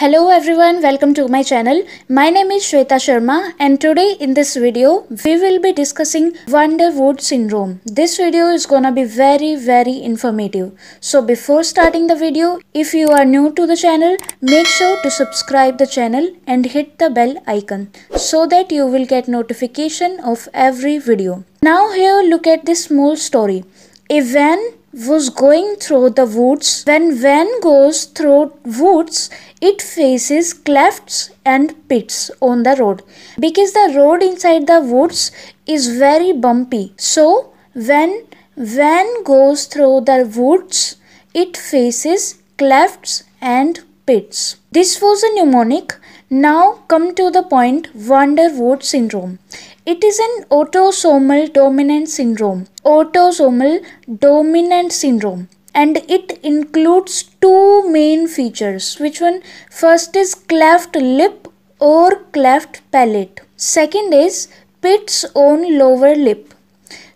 Hello everyone, welcome to my channel. My name is Shweta Sharma and today in this video, we will be discussing Wood syndrome. This video is gonna be very very informative. So before starting the video, if you are new to the channel, make sure to subscribe the channel and hit the bell icon so that you will get notification of every video. Now here look at this small story. A van was going through the woods. When van goes through woods, it faces clefts and pits on the road. Because the road inside the woods is very bumpy. So when van goes through the woods, it faces clefts and pits. This was a mnemonic now come to the point Van der Waals syndrome. It is an autosomal dominant syndrome. Autosomal dominant syndrome and it includes two main features. Which one? First is cleft lip or cleft palate. Second is pits own lower lip.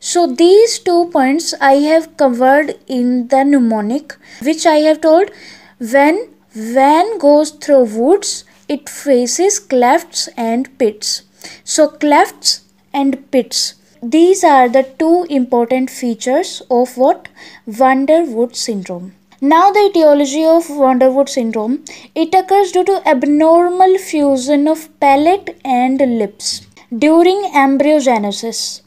So these two points I have covered in the mnemonic which I have told when van goes through woods it faces clefts and pits. So clefts and pits. These are the two important features of what Vanderwood syndrome. Now the etiology of Vanderwood syndrome. It occurs due to abnormal fusion of palate and lips during embryogenesis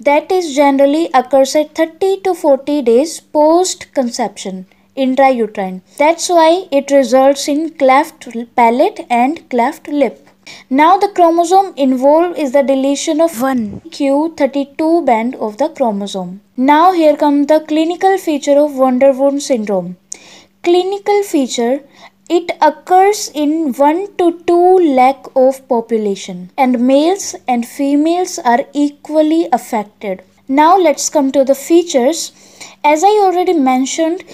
that is generally occurs at 30 to 40 days post conception intrauterine. That's why it results in cleft palate and cleft lip. Now the chromosome involved is the deletion of 1q32 band of the chromosome. Now here comes the clinical feature of Van syndrome. Clinical feature it occurs in 1 to 2 lakh of population and males and females are equally affected. Now let's come to the features. As I already mentioned,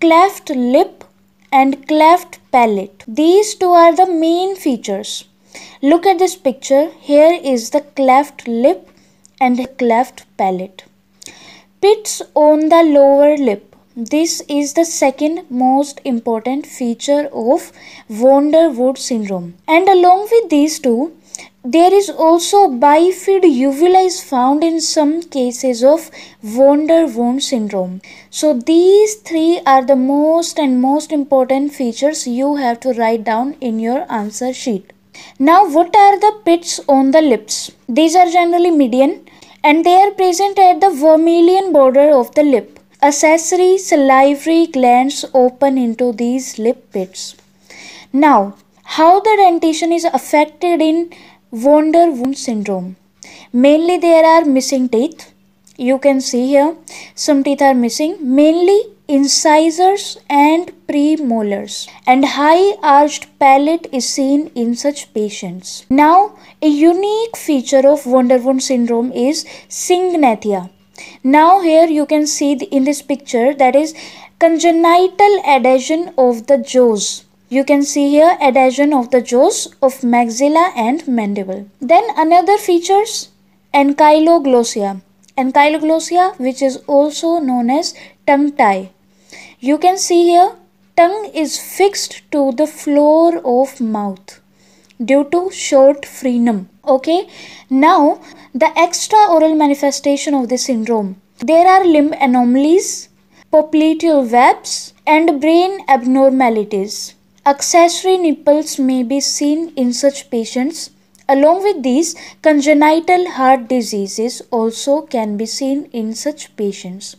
cleft lip and cleft palate. These two are the main features. Look at this picture. Here is the cleft lip and cleft palate. Pits on the lower lip. This is the second most important feature of Von der syndrome. And along with these two, there is also bifid is found in some cases of von der syndrome. So these three are the most and most important features you have to write down in your answer sheet. Now what are the pits on the lips? These are generally median and they are present at the vermilion border of the lip. Accessory salivary glands open into these lip pits. Now, how the dentition is affected in Wonder Wound Syndrome. Mainly there are missing teeth. You can see here some teeth are missing mainly incisors and premolars and high arched palate is seen in such patients. Now a unique feature of Wonder Wound Syndrome is syngnathia. Now here you can see in this picture that is congenital adhesion of the jaws you can see here adhesion of the jaws of maxilla and mandible. Then another features ankyloglossia. Ankyloglossia which is also known as tongue tie. You can see here tongue is fixed to the floor of mouth due to short frenum. Okay. Now the extra oral manifestation of the syndrome. There are limb anomalies, popliteal webs and brain abnormalities. Accessory nipples may be seen in such patients. Along with these, congenital heart diseases also can be seen in such patients.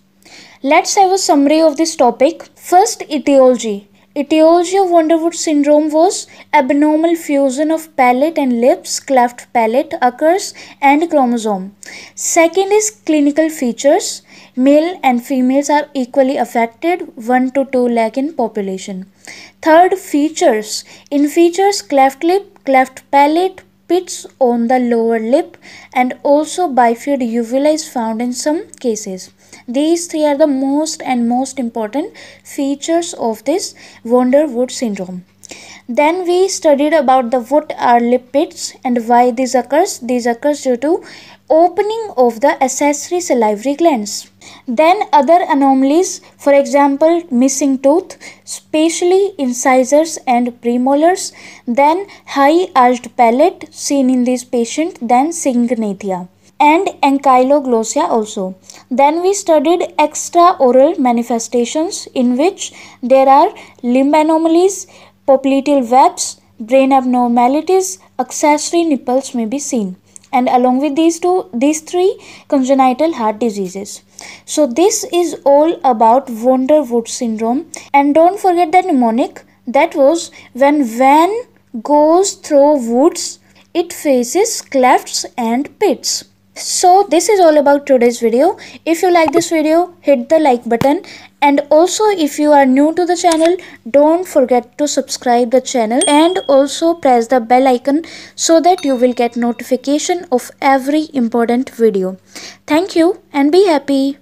Let's have a summary of this topic. First, etiology of wonderwood syndrome was abnormal fusion of palate and lips, cleft palate occurs and chromosome. Second is clinical features. Male and females are equally affected, 1 to 2 lakh in population. Third, features. In features, cleft lip, cleft palate, pits on the lower lip and also bifid uvula is found in some cases. These three are the most and most important features of this Wonderwood syndrome. Then we studied about the what are lip pits and why this occurs. This occurs due to opening of the accessory salivary glands. Then other anomalies, for example, missing tooth, specially incisors and premolars, then high arched palate seen in this patient, then syngnathia and ankyloglossia also. Then we studied extra oral manifestations in which there are limb anomalies, popliteal webs, brain abnormalities, accessory nipples may be seen and along with these two these three congenital heart diseases so this is all about wonderwood syndrome and don't forget the mnemonic that was when van goes through woods it faces clefts and pits so this is all about today's video if you like this video hit the like button and also if you are new to the channel don't forget to subscribe the channel and also press the bell icon so that you will get notification of every important video thank you and be happy